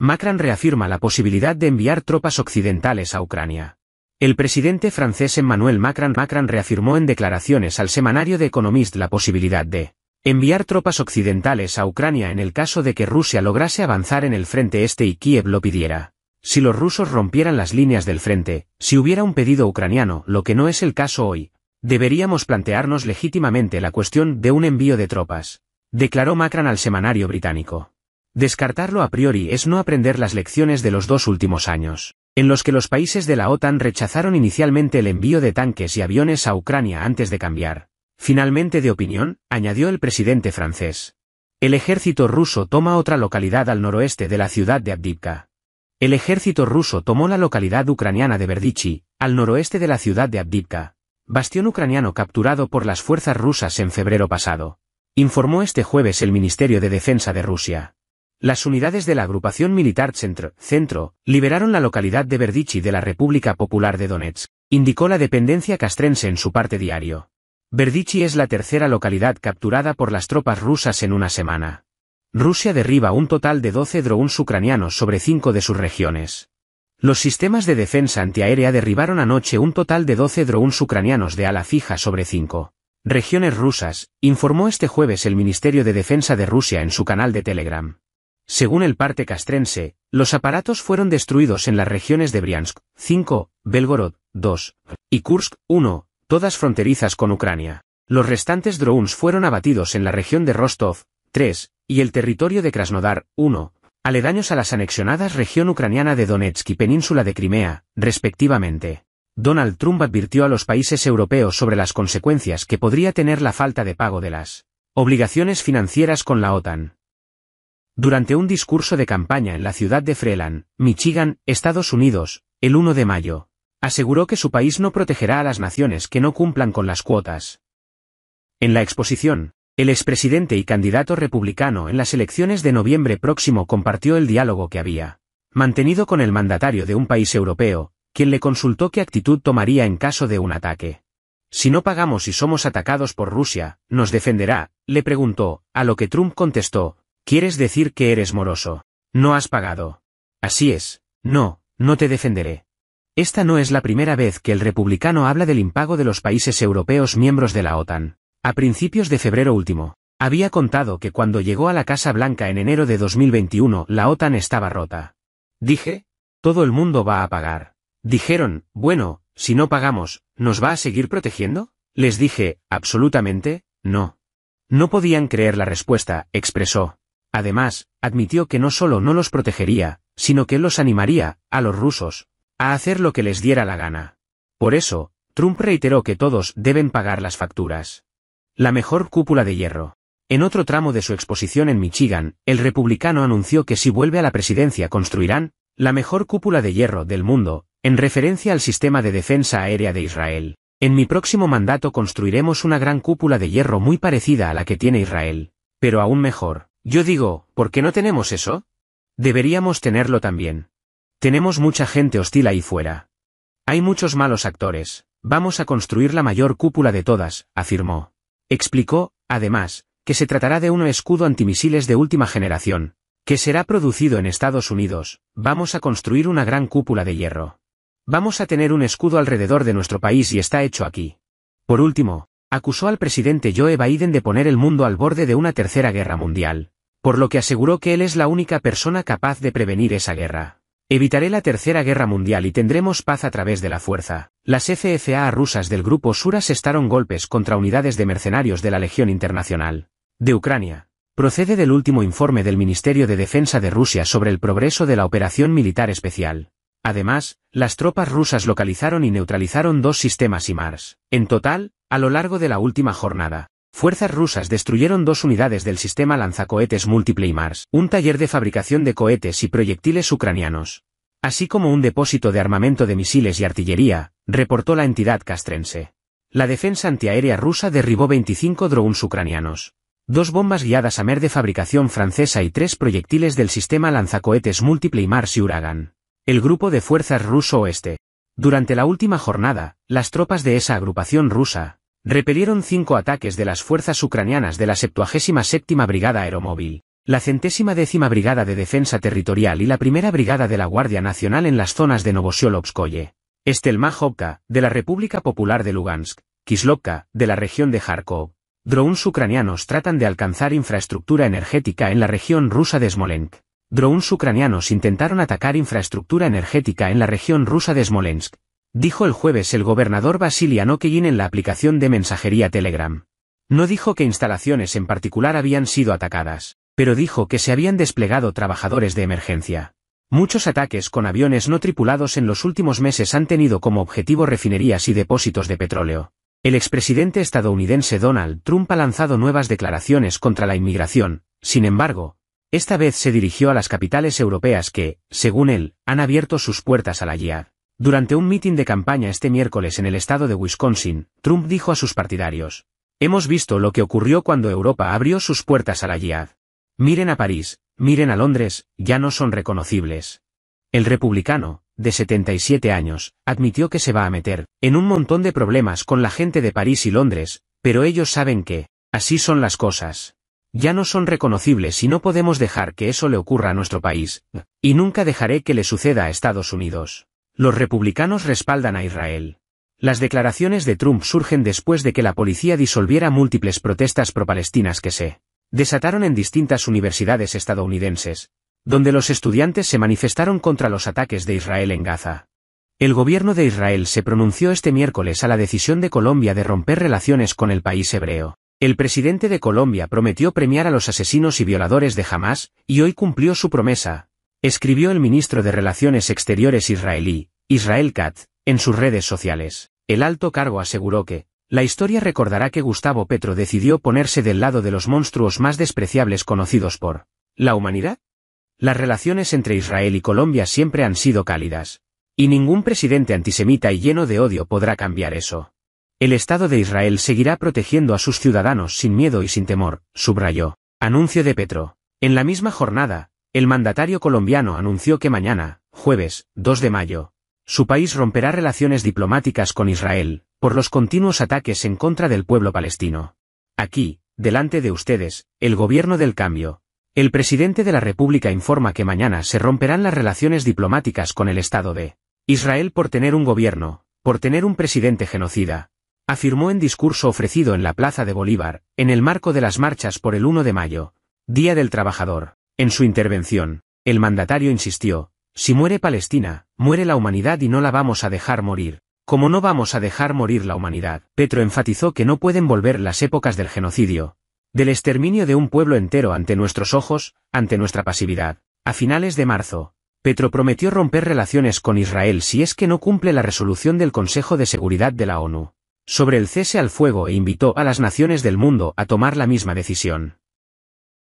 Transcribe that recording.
Macron reafirma la posibilidad de enviar tropas occidentales a Ucrania. El presidente francés Emmanuel Macron, Macron reafirmó en declaraciones al semanario de Economist la posibilidad de enviar tropas occidentales a Ucrania en el caso de que Rusia lograse avanzar en el frente este y Kiev lo pidiera. Si los rusos rompieran las líneas del frente, si hubiera un pedido ucraniano, lo que no es el caso hoy, deberíamos plantearnos legítimamente la cuestión de un envío de tropas, declaró Macron al semanario británico. Descartarlo a priori es no aprender las lecciones de los dos últimos años, en los que los países de la OTAN rechazaron inicialmente el envío de tanques y aviones a Ucrania antes de cambiar. Finalmente de opinión, añadió el presidente francés. El ejército ruso toma otra localidad al noroeste de la ciudad de Abdivka. El ejército ruso tomó la localidad ucraniana de Verdichi, al noroeste de la ciudad de Abdivka, bastión ucraniano capturado por las fuerzas rusas en febrero pasado, informó este jueves el Ministerio de Defensa de Rusia. Las unidades de la agrupación militar Centro, Centro liberaron la localidad de Verdichi de la República Popular de Donetsk, indicó la dependencia castrense en su parte diario. Verdichi es la tercera localidad capturada por las tropas rusas en una semana. Rusia derriba un total de 12 drones ucranianos sobre cinco de sus regiones. Los sistemas de defensa antiaérea derribaron anoche un total de 12 drones ucranianos de ala fija sobre 5. Regiones rusas, informó este jueves el Ministerio de Defensa de Rusia en su canal de Telegram. Según el parte castrense, los aparatos fueron destruidos en las regiones de Briansk, 5, Belgorod, 2, y Kursk, 1, todas fronterizas con Ucrania. Los restantes drones fueron abatidos en la región de Rostov, 3, y el territorio de Krasnodar, 1, aledaños a las anexionadas región ucraniana de Donetsk y península de Crimea, respectivamente. Donald Trump advirtió a los países europeos sobre las consecuencias que podría tener la falta de pago de las obligaciones financieras con la OTAN. Durante un discurso de campaña en la ciudad de Freeland, Michigan, Estados Unidos, el 1 de mayo, aseguró que su país no protegerá a las naciones que no cumplan con las cuotas. En la exposición, el expresidente y candidato republicano en las elecciones de noviembre próximo compartió el diálogo que había mantenido con el mandatario de un país europeo, quien le consultó qué actitud tomaría en caso de un ataque. Si no pagamos y somos atacados por Rusia, nos defenderá, le preguntó, a lo que Trump contestó, Quieres decir que eres moroso. No has pagado. Así es. No, no te defenderé. Esta no es la primera vez que el republicano habla del impago de los países europeos miembros de la OTAN. A principios de febrero último, había contado que cuando llegó a la Casa Blanca en enero de 2021 la OTAN estaba rota. Dije, todo el mundo va a pagar. Dijeron, bueno, si no pagamos, ¿nos va a seguir protegiendo? Les dije, absolutamente, no. No podían creer la respuesta, expresó. Además, admitió que no solo no los protegería, sino que los animaría, a los rusos, a hacer lo que les diera la gana. Por eso, Trump reiteró que todos deben pagar las facturas. La mejor cúpula de hierro. En otro tramo de su exposición en Michigan, el republicano anunció que si vuelve a la presidencia construirán la mejor cúpula de hierro del mundo, en referencia al sistema de defensa aérea de Israel. En mi próximo mandato construiremos una gran cúpula de hierro muy parecida a la que tiene Israel, pero aún mejor. Yo digo, ¿por qué no tenemos eso? Deberíamos tenerlo también. Tenemos mucha gente hostil ahí fuera. Hay muchos malos actores. Vamos a construir la mayor cúpula de todas, afirmó. Explicó, además, que se tratará de un escudo antimisiles de última generación, que será producido en Estados Unidos. Vamos a construir una gran cúpula de hierro. Vamos a tener un escudo alrededor de nuestro país y está hecho aquí. Por último, acusó al presidente Joe Biden de poner el mundo al borde de una tercera guerra mundial por lo que aseguró que él es la única persona capaz de prevenir esa guerra. Evitaré la Tercera Guerra Mundial y tendremos paz a través de la fuerza. Las FFA rusas del grupo Sura estaron golpes contra unidades de mercenarios de la Legión Internacional. De Ucrania. Procede del último informe del Ministerio de Defensa de Rusia sobre el progreso de la operación militar especial. Además, las tropas rusas localizaron y neutralizaron dos sistemas IMARS. En total, a lo largo de la última jornada, Fuerzas rusas destruyeron dos unidades del sistema lanzacohetes múltiple Mars, un taller de fabricación de cohetes y proyectiles ucranianos, así como un depósito de armamento de misiles y artillería, reportó la entidad castrense. La defensa antiaérea rusa derribó 25 drones ucranianos, dos bombas guiadas a mer de fabricación francesa y tres proyectiles del sistema lanzacohetes múltiple Mars y Huragan. El grupo de fuerzas ruso oeste. Durante la última jornada, las tropas de esa agrupación rusa, repelieron cinco ataques de las fuerzas ucranianas de la 77 Brigada Aeromóvil, la centésima décima Brigada de Defensa Territorial y la primera Brigada de la Guardia Nacional en las zonas de Novosiolobskoye, Estelmajovka, de la República Popular de Lugansk, Kislovka, de la región de Kharkov. Drones ucranianos tratan de alcanzar infraestructura energética en la región rusa de Smolensk. Drones ucranianos intentaron atacar infraestructura energética en la región rusa de Smolensk, Dijo el jueves el gobernador Vasily Anokhin en la aplicación de mensajería Telegram. No dijo que instalaciones en particular habían sido atacadas, pero dijo que se habían desplegado trabajadores de emergencia. Muchos ataques con aviones no tripulados en los últimos meses han tenido como objetivo refinerías y depósitos de petróleo. El expresidente estadounidense Donald Trump ha lanzado nuevas declaraciones contra la inmigración, sin embargo, esta vez se dirigió a las capitales europeas que, según él, han abierto sus puertas a la guía durante un mitin de campaña este miércoles en el estado de Wisconsin, Trump dijo a sus partidarios, Hemos visto lo que ocurrió cuando Europa abrió sus puertas a la GIAD. Miren a París, miren a Londres, ya no son reconocibles. El republicano, de 77 años, admitió que se va a meter en un montón de problemas con la gente de París y Londres, pero ellos saben que, así son las cosas. Ya no son reconocibles y no podemos dejar que eso le ocurra a nuestro país, y nunca dejaré que le suceda a Estados Unidos. Los republicanos respaldan a Israel. Las declaraciones de Trump surgen después de que la policía disolviera múltiples protestas pro-palestinas que se desataron en distintas universidades estadounidenses, donde los estudiantes se manifestaron contra los ataques de Israel en Gaza. El gobierno de Israel se pronunció este miércoles a la decisión de Colombia de romper relaciones con el país hebreo. El presidente de Colombia prometió premiar a los asesinos y violadores de Hamas, y hoy cumplió su promesa, escribió el ministro de Relaciones Exteriores israelí, Israel Katz, en sus redes sociales. El alto cargo aseguró que, la historia recordará que Gustavo Petro decidió ponerse del lado de los monstruos más despreciables conocidos por la humanidad. Las relaciones entre Israel y Colombia siempre han sido cálidas. Y ningún presidente antisemita y lleno de odio podrá cambiar eso. El Estado de Israel seguirá protegiendo a sus ciudadanos sin miedo y sin temor, subrayó. Anuncio de Petro. En la misma jornada, el mandatario colombiano anunció que mañana, jueves, 2 de mayo, su país romperá relaciones diplomáticas con Israel, por los continuos ataques en contra del pueblo palestino. Aquí, delante de ustedes, el gobierno del cambio. El presidente de la República informa que mañana se romperán las relaciones diplomáticas con el Estado de Israel por tener un gobierno, por tener un presidente genocida, afirmó en discurso ofrecido en la Plaza de Bolívar, en el marco de las marchas por el 1 de mayo, Día del Trabajador. En su intervención, el mandatario insistió, si muere Palestina, muere la humanidad y no la vamos a dejar morir. Como no vamos a dejar morir la humanidad, Petro enfatizó que no pueden volver las épocas del genocidio, del exterminio de un pueblo entero ante nuestros ojos, ante nuestra pasividad. A finales de marzo, Petro prometió romper relaciones con Israel si es que no cumple la resolución del Consejo de Seguridad de la ONU sobre el cese al fuego e invitó a las naciones del mundo a tomar la misma decisión.